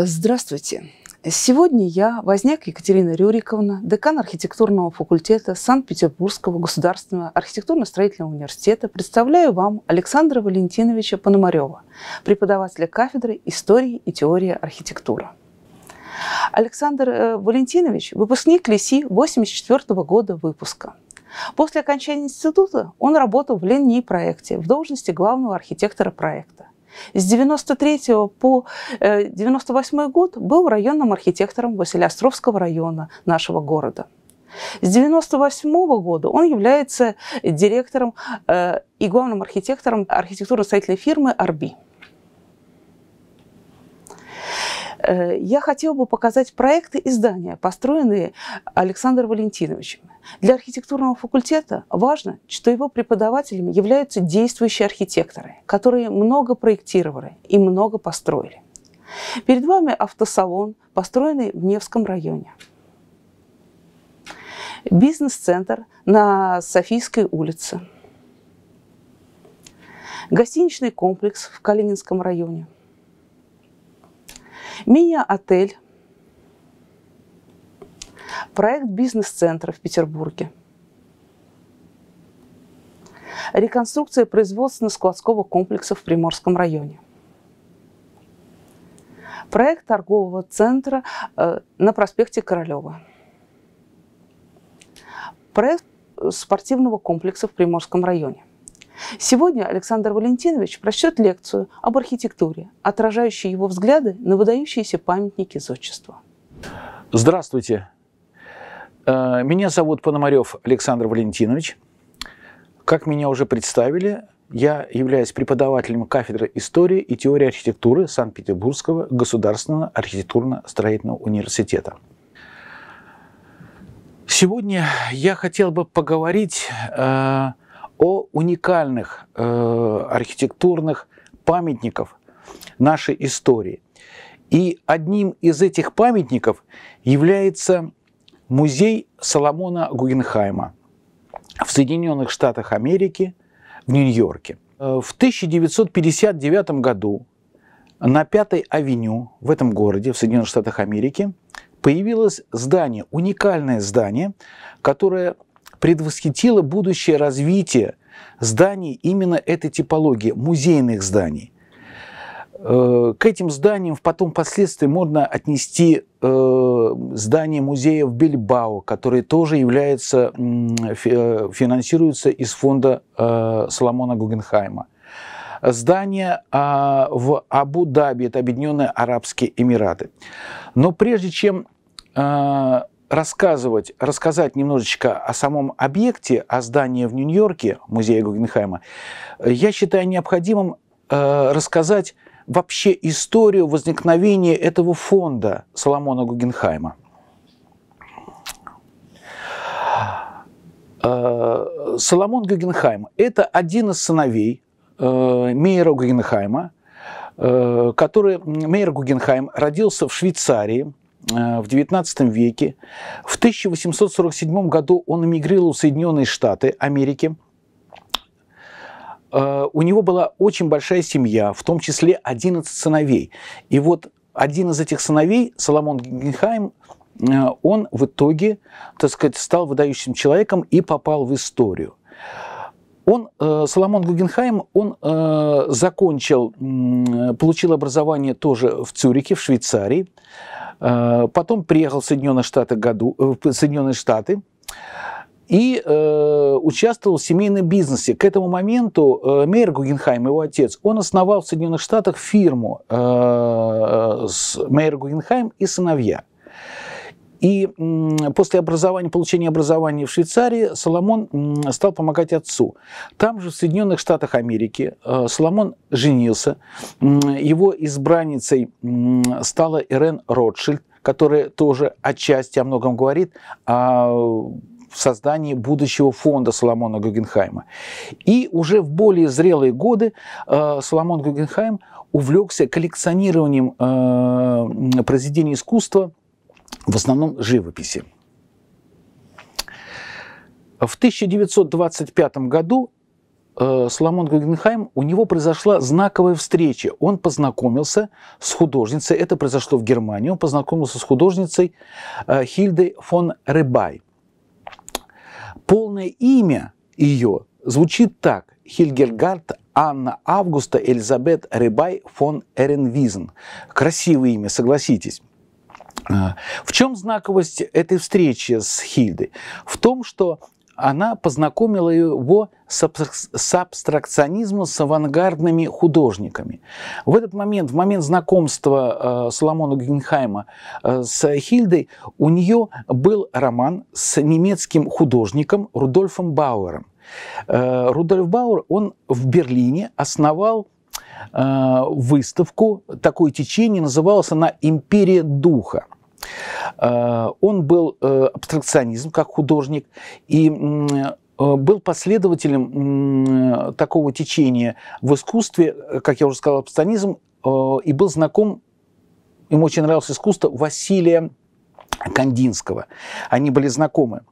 Здравствуйте. Сегодня я, Возняк Екатерина Рюриковна, декан архитектурного факультета Санкт-Петербургского государственного архитектурно-строительного университета, представляю вам Александра Валентиновича Пономарева, преподавателя кафедры истории и теории архитектуры. Александр э, Валентинович – выпускник ЛИСИ 1984 года выпуска. После окончания института он работал в Лении проекте в должности главного архитектора проекта. С 93 по 98 э, год был районным архитектором Василеостровского района нашего города. С 1998 -го года он является директором э, и главным архитектором архитектурно-строительной фирмы «Арби». Э, я хотела бы показать проекты и здания, построенные Александром Валентиновичем. Для архитектурного факультета важно, что его преподавателями являются действующие архитекторы, которые много проектировали и много построили. Перед вами автосалон, построенный в Невском районе. Бизнес-центр на Софийской улице. Гостиничный комплекс в Калининском районе – мини отель проект бизнес-центра в Петербурге, реконструкция производственно-складского комплекса в Приморском районе, проект торгового центра э, на проспекте Королева, проект э, спортивного комплекса в Приморском районе, Сегодня Александр Валентинович прочтет лекцию об архитектуре, отражающей его взгляды на выдающиеся памятники зодчества. Здравствуйте. Э, меня зовут Пономарев Александр Валентинович. Как меня уже представили, я являюсь преподавателем кафедры истории и теории архитектуры Санкт-Петербургского государственного архитектурно-строительного университета. Сегодня я хотел бы поговорить э, о уникальных э, архитектурных памятников нашей истории. И одним из этих памятников является музей Соломона Гугенхайма в Соединенных Штатах Америки в Нью-Йорке. Э, в 1959 году на Пятой авеню в этом городе, в Соединенных Штатах Америки, появилось здание, уникальное здание, которое предвосхитило будущее развитие зданий именно этой типологии, музейных зданий. Э, к этим зданиям потом впоследствии можно отнести э, здание музея в Бильбао, которое тоже является, э, финансируется из фонда Соломона Гугенхайма. Здание а, в Абу-Даби, это Объединенные Арабские Эмираты. Но прежде чем рассказывать, рассказать немножечко о самом объекте, о здании в Нью-Йорке, музея Гугенхайма, я считаю необходимым э, рассказать вообще историю возникновения этого фонда Соломона Гугенхайма. Э, Соломон Гугенхайм – это один из сыновей э, Мейера Гугенхайма, э, который Мейер Гугенхайм родился в Швейцарии – Э, в XIX веке. В 1847 году он эмигрировал в Соединенные Штаты Америки. Э, у него была очень большая семья, в том числе 11 сыновей. И вот один из этих сыновей, Соломон Гингенхайм, э, он в итоге, так сказать, стал выдающимся человеком и попал в историю. Он, э, Соломон Гугенхайм, он э, закончил, э, получил образование тоже в Цюрике в Швейцарии. Потом приехал в Соединенные Штаты, году, в Соединенные Штаты и э, участвовал в семейном бизнесе. К этому моменту э, мэр Гугенхайм, его отец, он основал в Соединенных Штатах фирму э, с, мэр Гугенхайм и сыновья – и после образования, получения образования в Швейцарии Соломон стал помогать отцу. Там же, в Соединенных Штатах Америки, э, Соломон женился. Его избранницей стала Ирен Ротшильд, которая тоже отчасти о многом говорит, о а, создании будущего фонда Соломона Гугенхайма. И уже в более зрелые годы э, Соломон Гугенхайм увлекся коллекционированием э, произведений искусства – в основном живописи. В 1925 году э, Соломон Гугенхайм, у него произошла знаковая встреча. Он познакомился с художницей, это произошло в Германии, он познакомился с художницей э, Хильдой фон Ребай. Полное имя ее звучит так. Хильгергард Анна Августа Элизабет Ребай фон Эренвизен. Красивое имя, согласитесь. А, в чем знаковость этой встречи с Хильдой? В том, что она познакомила его с абстракционизмом, с авангардными художниками. В этот момент, в момент знакомства э, Соломона Гюнхайма э, с Хильдой, у нее был роман с немецким художником Рудольфом Бауэром. Э, Рудольф Бауэр, он в Берлине основал Э, выставку, такое течение, называлось она «Империя духа». Э, он был э, абстракционизм как художник, и был последователем такого течения в искусстве, как я уже сказал, абстракционизм, и был знаком, ему очень нравилось искусство Василия Кандинского. Они были знакомы.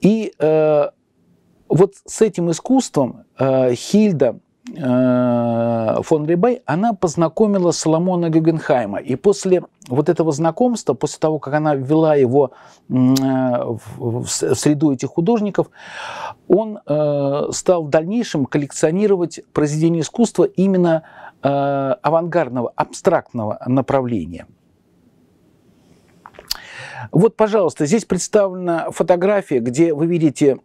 И вот с этим искусством Хильда Э, фон Рибей, она познакомила Соломона Гюгенхайма. И после вот этого знакомства, после того, как она ввела его э, в среду этих художников, он э, стал в дальнейшем коллекционировать произведения искусства именно авангардного, абстрактного направления – вот, пожалуйста, здесь представлена фотография, где вы видите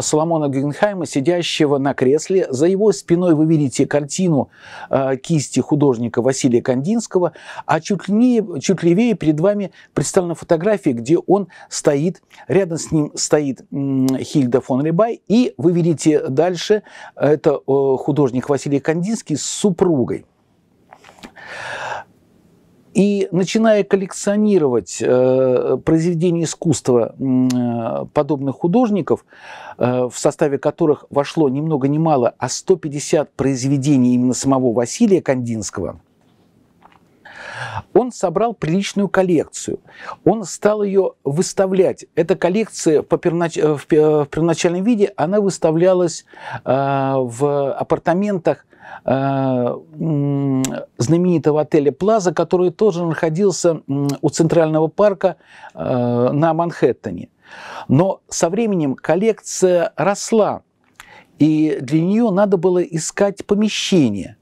Соломона Гюгенхайма, сидящего на кресле. За его спиной вы видите картину э, кисти художника Василия Кандинского, а чуть, ли, чуть левее перед вами представлена фотография, где он стоит, рядом с ним стоит Хильда фон Рибай, и вы видите дальше, э, это э, художник Василий Кандинский с супругой. И начиная коллекционировать э, произведения искусства э, подобных художников, э, в составе которых вошло ни много ни мало, а 150 произведений именно самого Василия Кандинского – он собрал приличную коллекцию. Он стал ее выставлять. Эта коллекция в, попернач... Э, э, в первоначальном виде, она выставлялась э, в апартаментах знаменитого отеля Плаза, который тоже находился у Центрального парка на Манхэттене. Но со временем коллекция росла, и для нее надо было искать помещение.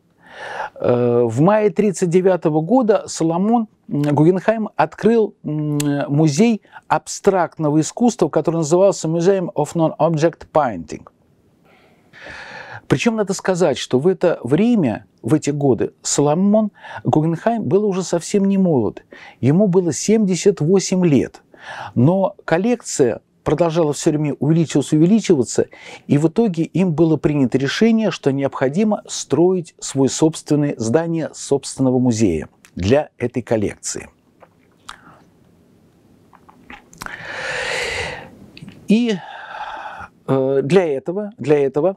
Э, в мае 1939 года Соломон Гугенхайм открыл музей абстрактного искусства, который назывался Museum of Non-Object Painting. Причем надо сказать, что в это время, в эти годы, Соломон Гугенхайм был уже совсем не молод. Ему было 78 лет. Но коллекция продолжало все время увеличиваться, увеличиваться, и в итоге им было принято решение, что необходимо строить свое собственное здание собственного музея для этой коллекции. И э, для этого, для этого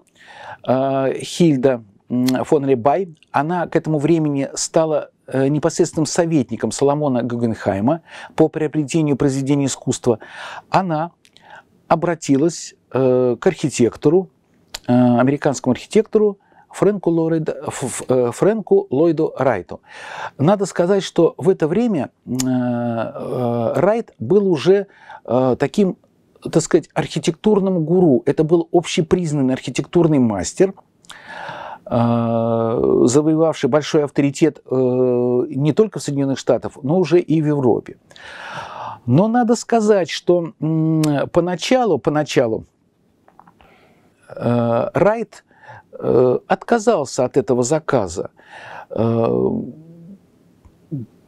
э, Хильда фон Лебай, она к этому времени стала э, непосредственным советником Соломона Гугенхайма по приобретению произведений искусства. Она обратилась э, к архитектору, э, американскому архитектору Фрэнку, Ллойд, э, Фрэнку Ллойду Райту. Надо сказать, что в это время Райт был уже таким, так сказать, архитектурным гуру. Это был общепризнанный архитектурный мастер, завоевавший большой авторитет не только в Соединенных Штатах, но уже и в Европе. Но надо сказать, что поначалу, поначалу э, Райт э, отказался от этого заказа. Э,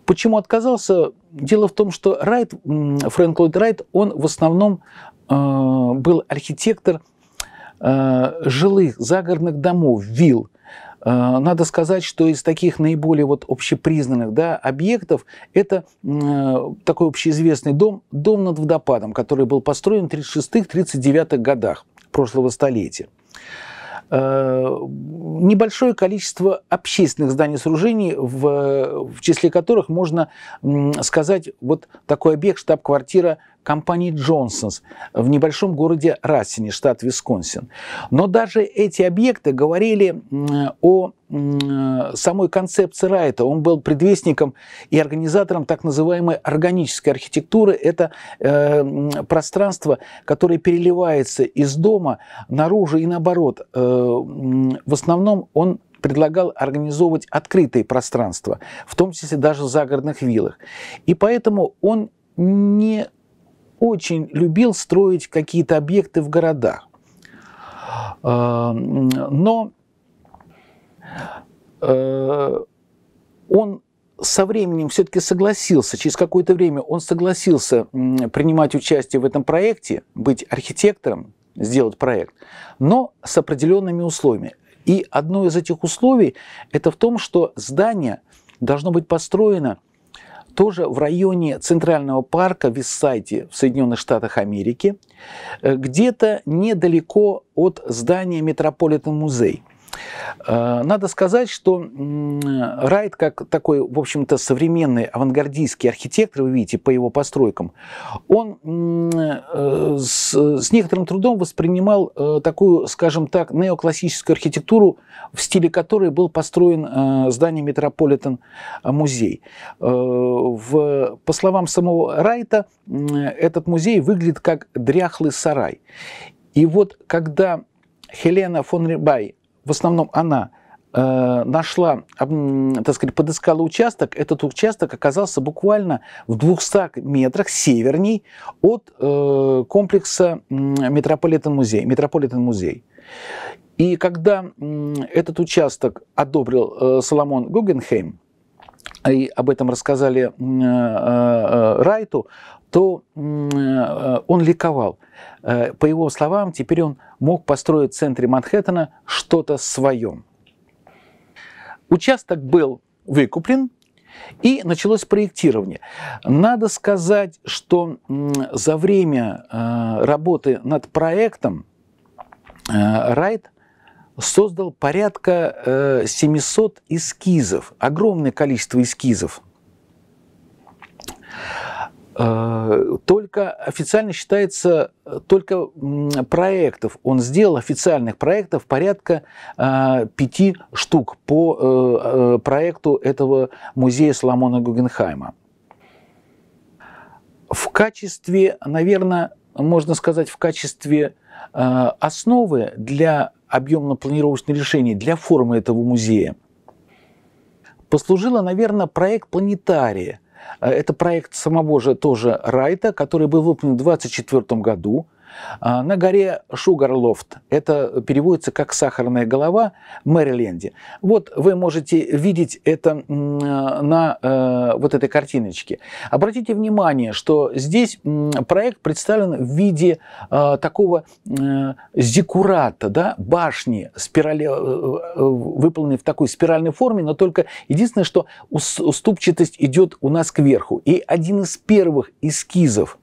почему отказался? Дело в том, что Райт, Фрэнк Ллойд Райт, он в основном э, был архитектор э, жилых загородных домов, вилл. А, надо сказать, что из таких наиболее вот общепризнанных да, объектов это такой общеизвестный дом, дом над водопадом, который был построен в 36-39-х годах прошлого столетия. Э, небольшое количество общественных зданий сражений, в, в числе которых можно сказать вот такой объект штаб-квартира компании Джонсонс в небольшом городе Рассине, штат Висконсин. Но даже эти объекты говорили о Э, самой концепции Райта. Он был предвестником и организатором так называемой органической архитектуры. Это э, пространство, которое переливается из дома наружу и наоборот. Э, в основном он предлагал организовывать открытые пространства, в том числе даже в загородных виллах. И поэтому он не очень любил строить какие-то объекты в городах. Э, но Э, он со временем все-таки согласился, через какое-то время он согласился принимать участие в этом проекте, быть архитектором, сделать проект, но с определенными условиями. И одно из этих условий – это в том, что здание должно быть построено тоже в районе Центрального парка в Виссайте в Соединенных Штатах Америки, э, где-то недалеко от здания Метрополитен-музей – Э, надо сказать, что Райт, как такой, в общем-то, современный авангардистский архитектор, вы видите, по его постройкам, он э, с, с некоторым трудом воспринимал э, такую, скажем так, неоклассическую архитектуру, в стиле которой был построен здание Метрополитен музей. по словам самого Райта, этот музей выглядит как дряхлый сарай. И вот когда Хелена фон Рибай в основном она э, нашла, так сказать, подыскала участок. Этот участок оказался буквально в 200 метрах северней от э, комплекса Метрополитен-музей. Метрополитен-музей. И когда этот участок одобрил э, Соломон Гугенхейм, и об этом рассказали э, э, Райту, то э, он ликовал. По его словам, теперь он мог построить в центре Манхэттена что-то свое. Участок был выкуплен, и началось проектирование. Надо сказать, что за время работы над проектом Райт создал порядка 700 э, эскизов, огромное количество эскизов. Э, только официально считается, э, только проектов, он сделал официальных проектов порядка пяти штук по проекту этого музея Соломона Гугенхайма. В качестве, наверное, можно сказать, в качестве Э, основы для объемно-планировочных решений, для формы этого музея послужила, наверное, проект «Планетария». Э, это проект самого же тоже Райта, который был выполнен в 1924 году. А, на горе Шугарлофт, это переводится как «сахарная голова» в Мэриленде. Вот вы можете видеть это э, на э, вот этой картиночке. Обратите внимание, что здесь проект представлен в виде э, такого э, да, башни, спирали, выполненной в такой спиральной форме, но только единственное, что уступчатость идет у нас кверху. И один из первых эскизов –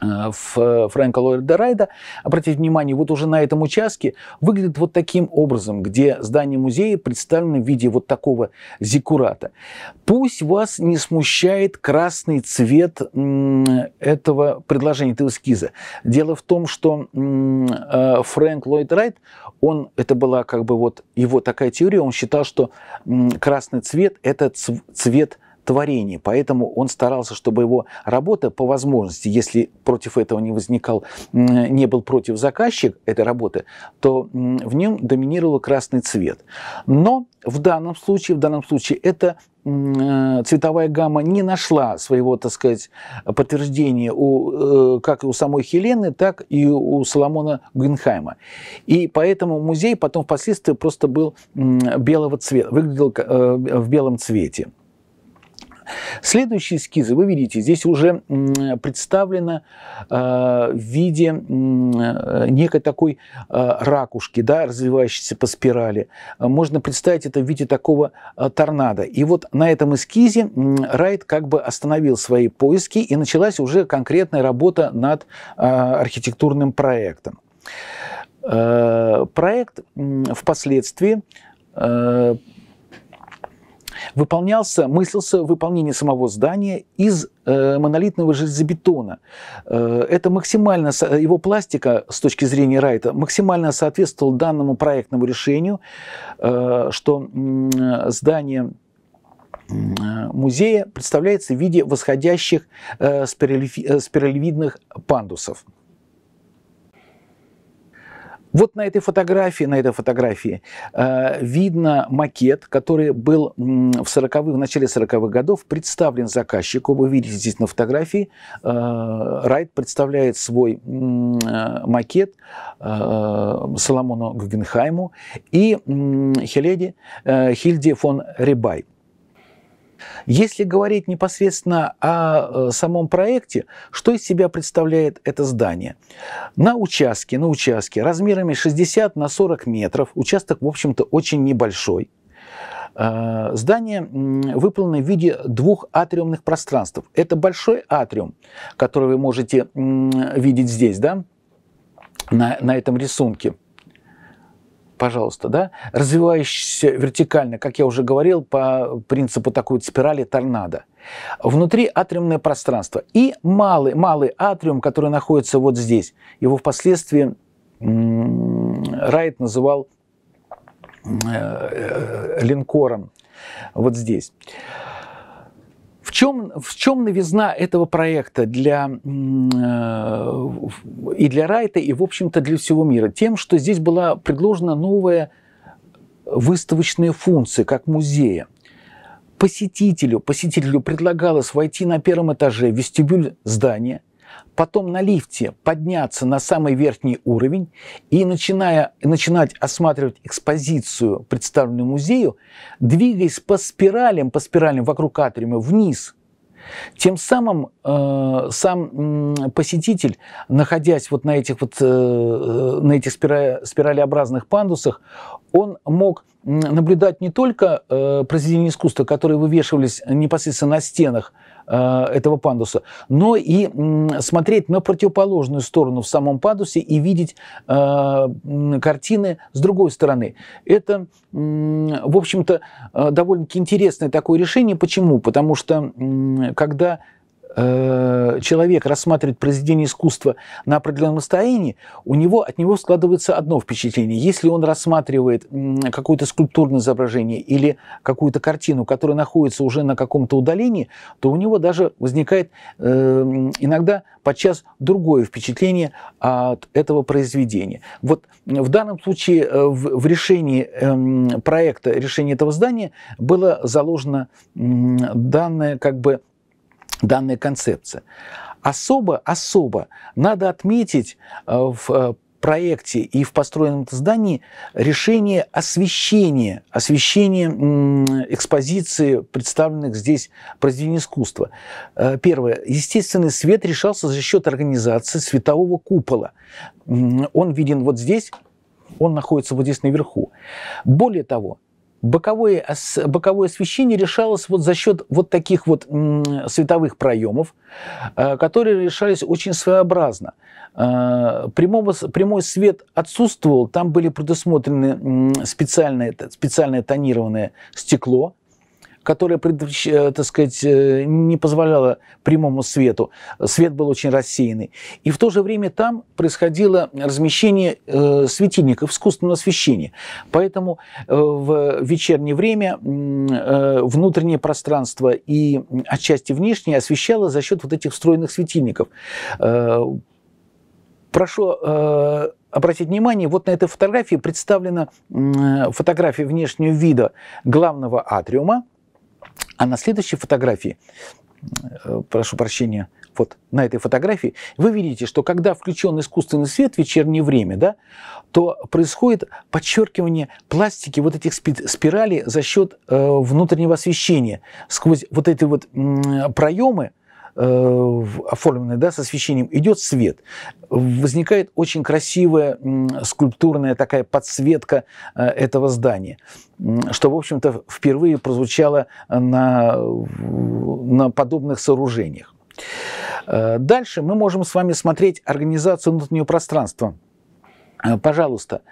в э, Фрэнка Ллойда Райда, обратите внимание, вот уже на этом участке выглядит вот таким образом, где здание музея представлено в виде вот такого зиккурата. Пусть вас не смущает красный цвет этого предложения, этого эскиза. Дело в том, что э, Фрэнк Ллойд Райт, он, это была как бы вот его такая теория, он считал, что красный цвет – это цвет творение. Поэтому он старался, чтобы его работа по возможности, если против этого не возникал, не был против заказчик этой работы, то в нем доминировал красный цвет. Но в данном случае, в данном случае эта цветовая гамма не нашла своего, так сказать, подтверждения у, э, как и у самой Хелены, так и у Соломона Гугенхайма. И поэтому музей потом впоследствии просто был белого цвета, выглядел э, в белом цвете. Следующие эскизы, вы видите, здесь уже представлено э, в виде э, некой такой э, ракушки, да, развивающейся по спирали. Можно представить это в виде такого торнадо. И вот на этом эскизе Райт как бы остановил свои поиски, и началась уже конкретная работа над архитектурным проектом. Проект впоследствии выполнялся, мыслился выполнение самого здания из э, монолитного железобетона. Э, это максимально, его пластика с точки зрения Райта максимально соответствовала данному проектному решению, э, что э, здание музея представляется в виде восходящих э, э спиралевидных пандусов. Вот на этой фотографии, на этой фотографии э, видно макет, который был в, 40 в начале 40-х годов представлен заказчику. Вы видите здесь на фотографии, э, Райт представляет свой э, макет э, Соломону Гугенхайму и э, Хеледи, э, Хильде фон Рибай. Если говорить непосредственно о э, самом проекте, что из себя представляет это здание? На участке, на участке размерами 60 на 40 метров, участок, в общем-то, очень небольшой, э, Здание выполнено в виде двух атриумных пространств. Это большой атриум, который вы можете видеть здесь, да, на, на этом рисунке – пожалуйста, да, развивающийся вертикально, как я уже говорил, по принципу такой спирали торнадо. Внутри атриумное пространство. И малый, малый атриум, который находится вот здесь, его впоследствии Райт называл э, э, линкором вот здесь. В чем, в чем новизна этого проекта для, э, и для Райта, и, в общем-то, для всего мира? Тем, что здесь была предложена новая выставочная функция, как музея. Посетителю, посетителю предлагалось войти на первом этаже в вестибюль здания – потом на лифте подняться на самый верхний уровень и, начиная, начинать осматривать экспозицию, представленную музею, двигаясь по спиралям, по спиралям вокруг атриума вниз – тем самым э, сам э, посетитель, находясь вот на этих вот э, э, на этих спира спиралеобразных пандусах, он мог наблюдать не только э, произведения искусства, которые вывешивались непосредственно на стенах э, этого пандуса, но и э, смотреть на противоположную сторону в самом пандусе и видеть э, картины с другой стороны. Это, э, в общем-то, э, довольно-таки интересное такое решение. Почему? Потому что э, когда Э, человек рассматривает произведение искусства на определенном расстоянии, у него от него складывается одно впечатление. Если он рассматривает какое-то скульптурное изображение или какую-то картину, которая находится уже на каком-то удалении, то у него даже возникает э, иногда подчас другое впечатление от этого произведения. Вот в данном случае э, в, в решении э, проекта, решении этого здания было заложено э, данное как бы данная концепция. Особо-особо надо отметить э, в э, проекте и в построенном здании решение освещения, освещения экспозиции представленных здесь произведений искусства. Э, первое. Естественный свет решался за счет организации светового купола. Он виден вот здесь, он находится вот здесь наверху. Более того, боковое, боковое освещение решалось вот за счет вот таких вот световых проемов, э, которые решались очень своеобразно. Э, прямого, прямой свет отсутствовал, там были предусмотрены специальное, специальное тонированное стекло, которая, э, так сказать, э, не позволяла прямому свету. Свет был очень рассеянный. И в то же время там происходило размещение э, светильников, искусственного освещения. Поэтому в вечернее время внутреннее пространство и отчасти внешнее освещало за счет вот этих встроенных светильников. Прошу обратить внимание, вот на этой фотографии представлена фотография внешнего вида главного атриума, а на следующей фотографии, э, прошу прощения, вот на этой фотографии, вы видите, что когда включен искусственный свет в вечернее время, да, то происходит подчеркивание пластики вот этих спиралей за счет э, внутреннего освещения сквозь вот эти вот э, проемы, Э, оформленная, да, со освещением, идет свет. Возникает очень красивая скульптурная такая подсветка э, этого здания, что, в общем-то, впервые прозвучало на, на подобных сооружениях. Э, дальше мы можем с вами смотреть организацию внутреннего пространства – Э, пожалуйста,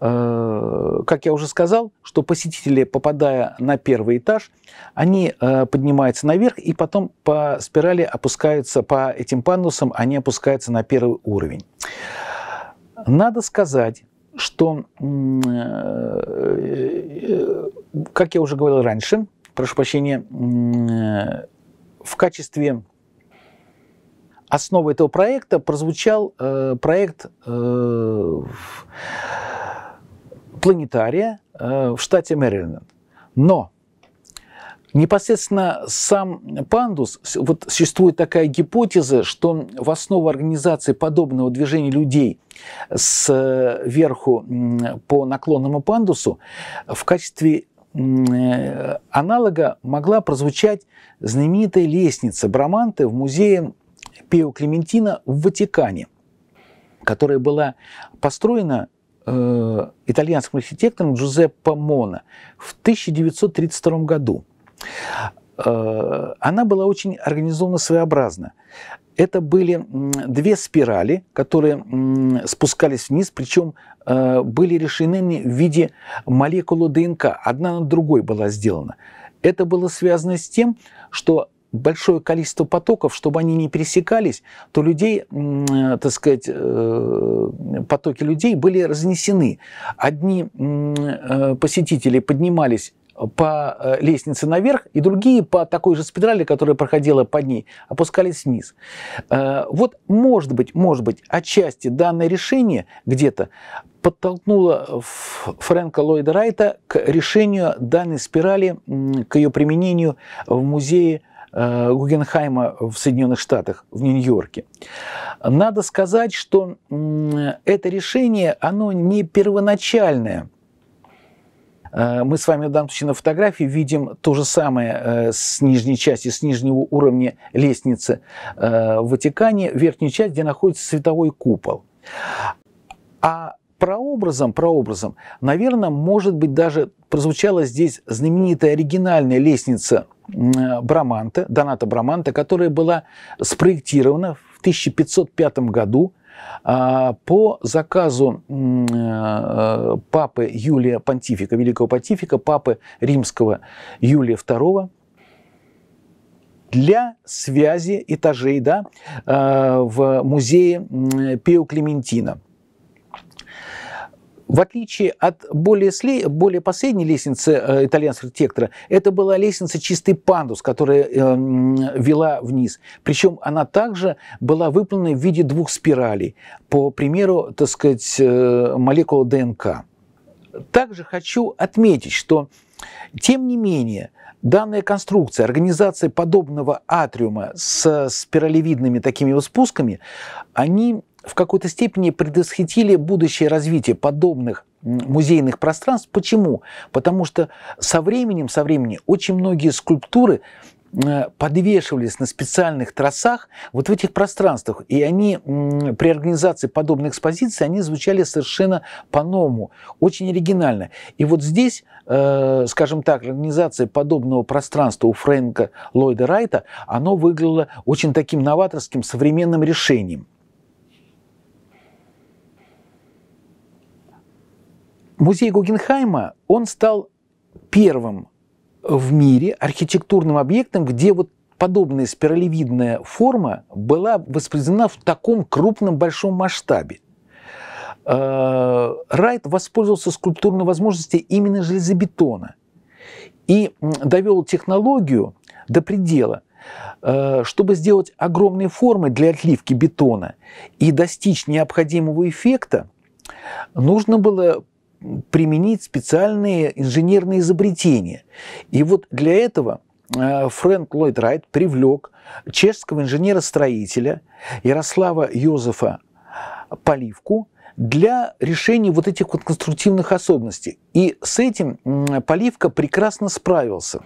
э, как я уже сказал, что посетители, попадая на первый этаж, они э, поднимаются наверх и потом по спирали опускаются по этим пандусам, они опускаются на первый уровень. Надо сказать, что, как я уже говорил раньше, прошу прощения, в качестве основой этого проекта прозвучал э, проект э, планетария э, в штате Мэриленд. Но непосредственно сам пандус, вот существует такая гипотеза, что в основу организации подобного движения людей сверху э, по наклонному пандусу в качестве э, аналога могла прозвучать знаменитая лестница Браманты в музее Пио Клементина в Ватикане, которая была построена э, итальянским архитектором Джузеппо Мона в 1932 году. Э, она была очень организована своеобразно. Это были две спирали, которые спускались вниз, причем э, были решены в виде молекулы ДНК. Одна на другой была сделана. Это было связано с тем, что большое количество потоков, чтобы они не пересекались, то людей, э, так сказать, э, потоки людей были разнесены. Одни э, посетители поднимались по лестнице наверх, и другие по такой же спирали, которая проходила под ней, опускались вниз. Вот, может быть, может быть, отчасти данное решение где-то подтолкнуло Фрэнка Ллойда Райта к решению данной спирали, к ее применению в музее Э, Гугенхайма в Соединенных Штатах, в Нью-Йорке. Надо сказать, что это решение, оно не первоначальное. Э, мы с вами в данном случае на фотографии видим то же самое э, с нижней части, с нижнего уровня лестницы в Ватикане, верхнюю часть, где находится световой купол. А прообразом, прообразом, наверное, может быть, даже прозвучала здесь знаменитая оригинальная лестница э, Браманта, Доната Браманта, которая была спроектирована в 1505 году а, по заказу э, папы Юлия Понтифика, великого понтифика, папы римского Юлия II, для связи этажей да, э, в музее Пио Клементина – в отличие от более, сле... более последней лестницы э, итальянского архитектора, это была лестница чистый пандус, которая э, вела вниз. Причем она также была выполнена в виде двух спиралей, по примеру, так сказать, э, молекулы ДНК. Также хочу отметить, что, тем не менее, Данная конструкция, организация подобного атриума с спиралевидными такими вот спусками, они в какой-то степени предосхитили будущее развитие подобных музейных пространств. Почему? Потому что со временем, со временем очень многие скульптуры подвешивались на специальных тросах вот в этих пространствах. И они при организации подобных экспозиций, они звучали совершенно по-новому, очень оригинально. И вот здесь, э, скажем так, организация подобного пространства у Фрэнка Ллойда Райта, оно выглядело очень таким новаторским современным решением. Музей Гугенхайма, он стал первым в мире архитектурным объектом, где вот подобная спиралевидная форма была воспроизведена в таком крупном большом масштабе. Э, Райт воспользовался скульптурной возможностью именно железобетона и довел технологию до предела, э, чтобы сделать огромные формы для отливки бетона и достичь необходимого эффекта, нужно было применить специальные инженерные изобретения. И вот для этого э, Фрэнк Ллойд Райт привлек чешского инженера-строителя Ярослава Йозефа Поливку для решения вот этих вот конструктивных особенностей. И с этим Поливка прекрасно справился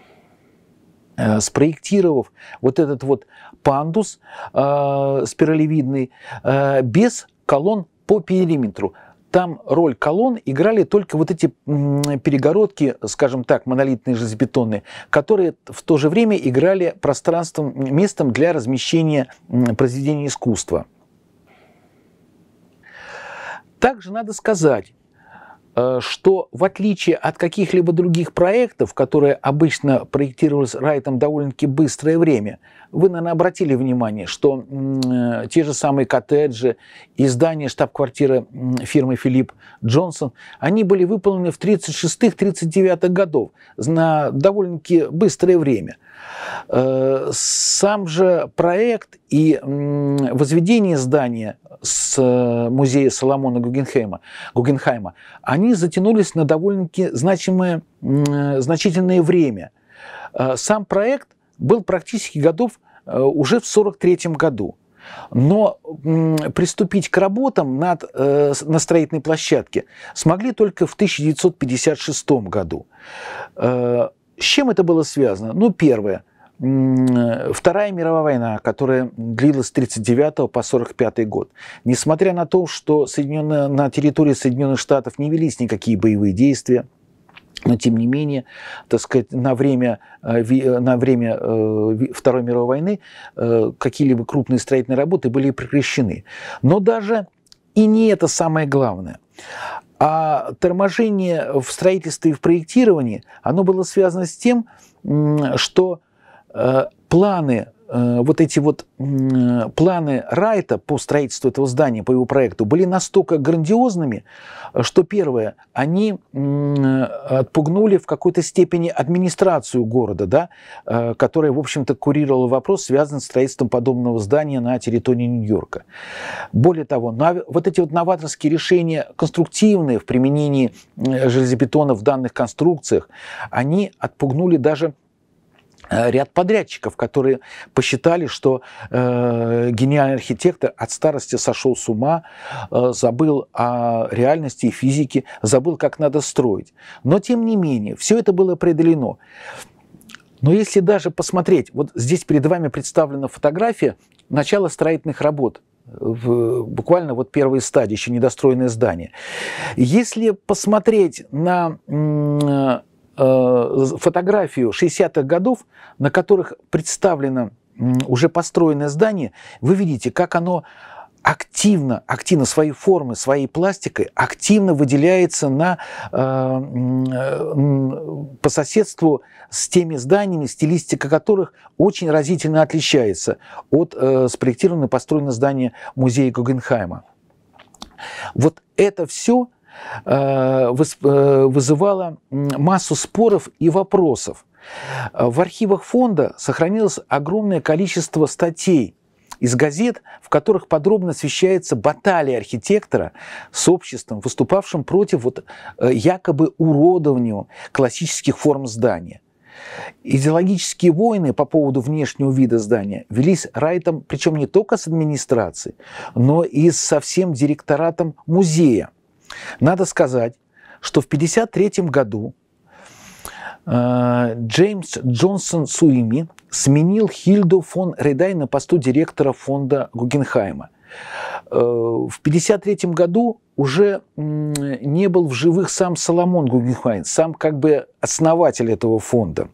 э, спроектировав вот этот вот пандус э, спиралевидный без колонн по периметру там роль колонн играли только вот эти перегородки, скажем так, монолитные железобетонные, которые в то же время играли пространством, местом для размещения произведений искусства. Также надо сказать, Э, что в отличие от каких-либо других проектов, которые обычно проектировались Райтом довольно-таки быстрое время, вы, наверное, обратили внимание, что э, те же самые коттеджи и здания штаб-квартиры фирмы Филипп Джонсон, они были выполнены в 36-39 годов на довольно-таки быстрое время. Э, сам же проект и возведение здания с э, музея Соломона Гугенхейма, Гугенхайма, они затянулись на довольно-таки значимое, э, значительное время. Э, сам проект был практически готов уже в 1943 году. Но приступить к работам над, э, на строительной площадке смогли только в 1956 году. Э, с чем это было связано? Ну, первое – Вторая мировая война, которая длилась с 1939 по 1945 год, несмотря на то, что на территории Соединенных Штатов не велись никакие боевые действия, но тем не менее, так сказать, на время, э, э, на время э, Второй мировой войны какие-либо крупные строительные работы были прекращены. Но даже и не это самое главное. А торможение в строительстве и в проектировании, оно было связано с тем, что Э, планы э, вот эти вот планы Райта по строительству этого здания, по его проекту, были настолько грандиозными, что, первое, они отпугнули в какой-то степени администрацию города, да, э, которая, в общем-то, курировала вопрос, связанный с строительством подобного здания на территории Нью-Йорка. Более того, вот эти вот новаторские решения, конструктивные в применении железобетона в данных конструкциях, они отпугнули даже Э, ряд подрядчиков, которые посчитали, что э, гениальный архитектор от старости сошел с ума, э, забыл о реальности и физике, забыл, как надо строить. Но тем не менее, все это было преодолено. Но если даже посмотреть, вот здесь перед вами представлена фотография начала строительных работ в, буквально вот первой стадии, еще недостроенное здание. Если посмотреть на Э, фотографию 60-х годов, на которых представлено уже построенное здание, вы видите, как оно активно, активно своей формы, своей пластикой активно выделяется на, э, э, по соседству с теми зданиями, стилистика которых очень разительно отличается от э, спроектированного и построенного здания музея Гугенхайма. Вот это все – Э, э, вызывала массу споров и вопросов. В архивах фонда сохранилось огромное количество статей из газет, в которых подробно освещается баталия архитектора с обществом, выступавшим против вот э, якобы уродования классических форм здания. Идеологические войны по поводу внешнего вида здания велись Райтом, причем не только с администрацией, но и со всем директоратом музея – надо сказать, что в 1953 году э, Джеймс Джонсон Суими сменил Хильду фон Рейдай на посту директора фонда Гугенхайма. Э, в 1953 году уже не был в живых сам Соломон Гугенхайм, сам как бы основатель этого фонда.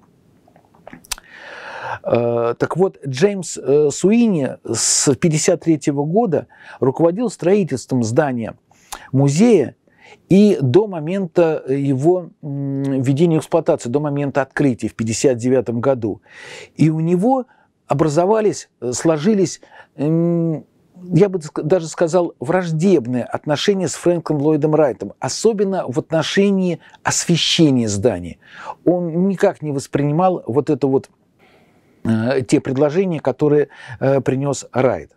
Э, так вот, Джеймс э, Суини с 1953 года руководил строительством здания – музея, и до момента э, его введения в эксплуатацию, до момента открытия в 1959 году. И у него образовались, э, сложились, эм, я бы даже сказал, враждебные отношения с Фрэнком Ллойдом Райтом, особенно в отношении освещения здания. Он никак не воспринимал вот это вот э, те предложения, которые принес Райт.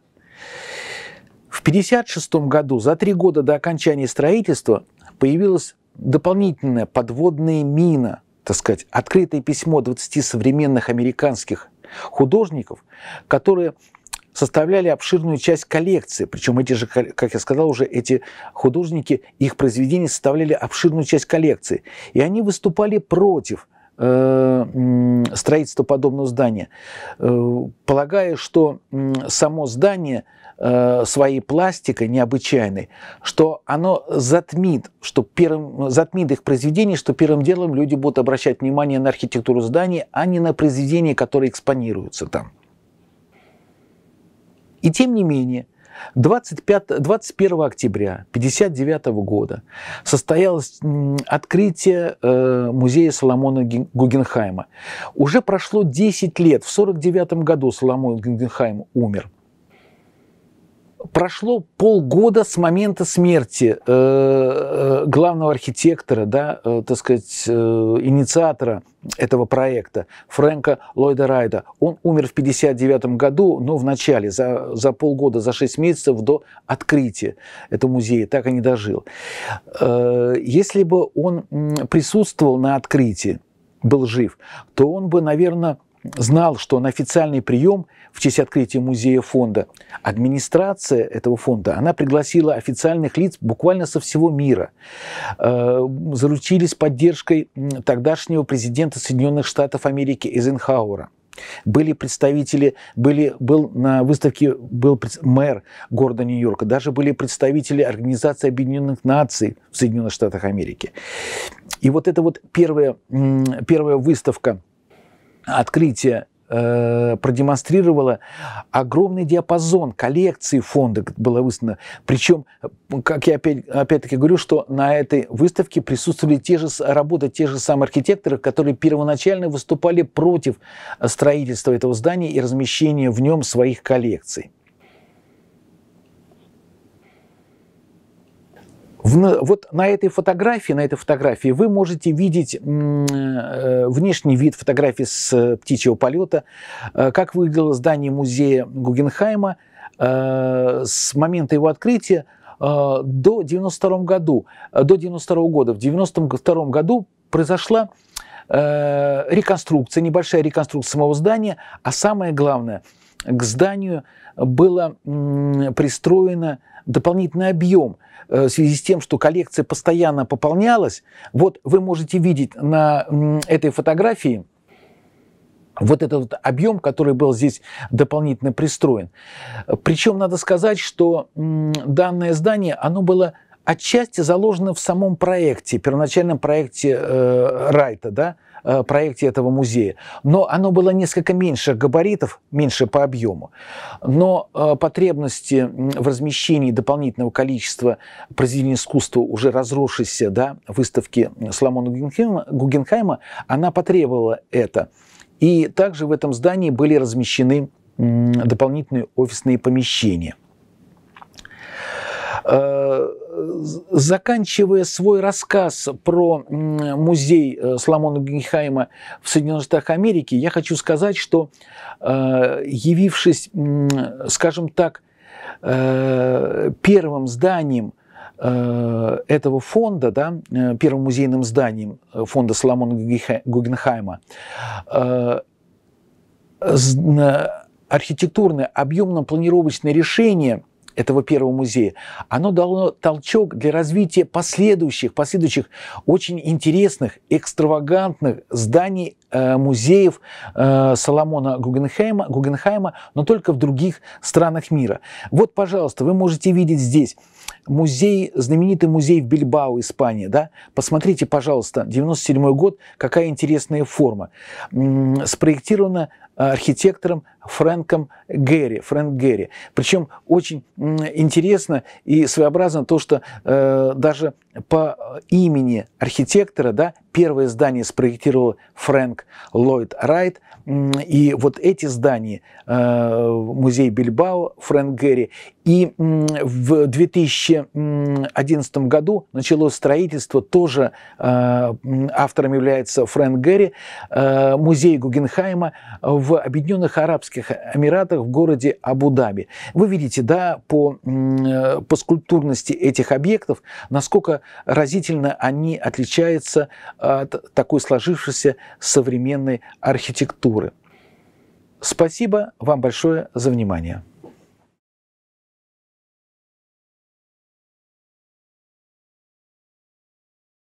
В 1956 году, за три года до окончания строительства, появилась дополнительная подводная мина, так сказать, открытое письмо 20 современных американских художников, которые составляли обширную часть коллекции. Причем эти же, как я сказал уже, эти художники, их произведения составляли обширную часть коллекции. И они выступали против э, строительства подобного здания, э, полагая, что само здание Э, своей пластикой необычайной, что оно затмит, что первым, затмит их произведение, что первым делом люди будут обращать внимание на архитектуру зданий, а не на произведения, которые экспонируются там. И тем не менее, 25, 21 октября 1959 года состоялось открытие э, музея Соломона Гугенхайма. Уже прошло 10 лет. В 1949 году Соломон Гугенхайм умер – прошло полгода с момента смерти э, э, главного архитектора, да, э, так сказать, инициатора этого проекта, Фрэнка Ллойда Райда. Он умер в 1959 году, но в начале, за, за полгода, за 6 месяцев до открытия этого музея. Так и не дожил. Если бы он присутствовал на открытии, был жив, то он бы, наверное, знал, что на официальный прием – в честь открытия музея фонда, администрация этого фонда, она пригласила официальных лиц буквально со всего мира. Э, заручились поддержкой тогдашнего президента Соединенных Штатов Америки Эйзенхауэра. Были представители, были, был на выставке был мэр города Нью-Йорка, даже были представители Организации Объединенных Наций в Соединенных Штатах Америки. И вот это вот первая, первая выставка открытие Э, продемонстрировала огромный диапазон коллекции фонда, было выставлено. Причем, как я опять, таки говорю, что на этой выставке присутствовали те же, работы те же самые архитекторы, которые первоначально выступали против строительства этого здания и размещения в нем своих коллекций. В, вот на этой фотографии, на этой фотографии вы можете видеть э, внешний вид фотографии с э, птичьего полета, э, как выглядело здание музея Гугенхайма с момента его открытия до 92 году, до 92 года. В 92 году произошла реконструкция, небольшая реконструкция самого здания, а самое главное, к зданию было пристроено дополнительный объем э, в связи с тем, что коллекция постоянно пополнялась. Вот вы можете видеть на этой фотографии вот этот вот объем, который был здесь дополнительно пристроен. Причем надо сказать, что данное здание, оно было отчасти заложено в самом проекте, первоначальном проекте э, Райта, да, Э, проекте этого музея. Но оно было несколько меньше габаритов, меньше по объему. Но э, потребности в размещении дополнительного количества произведений искусства, уже разросшейся да, выставки Соломона Гугенхайма, Гугенхайма, она потребовала это. И также в этом здании были размещены дополнительные офисные помещения. Э, заканчивая свой рассказ про музей э, Соломона Генхайма в Соединенных Штатах Америки, я хочу сказать, что э, явившись, скажем так, э, первым зданием этого фонда, да, первым музейным зданием фонда Соломона Гугенхайма, архитектурное объемно-планировочное решение – этого первого музея, оно дало толчок для развития последующих, последующих очень интересных, экстравагантных зданий Э, музеев э, Соломона Гугенхайма, Гугенхайма, но только в других странах мира. Вот, пожалуйста, вы можете видеть здесь музей, знаменитый музей в Бильбао, Испания. Да? Посмотрите, пожалуйста, 97 год, какая интересная форма. Спроектирована архитектором Фрэнком Герри, Фрэнк Герри. Причем очень интересно и своеобразно то, что э, даже по имени архитектора да, Первое здание спроектировал Фрэнк Ллойд Райт. И вот эти здания, э, музей Бильбао, Фрэнк Гэри и в 2011 году началось строительство, тоже э, автором является Фрэнк Гэри, э, музей Гугенхайма в Объединенных Арабских Эмиратах в городе Абу-Даби. Вы видите, да, по, э, по скульптурности этих объектов, насколько разительно они отличаются от такой сложившейся современной архитектуры. Спасибо вам большое за внимание.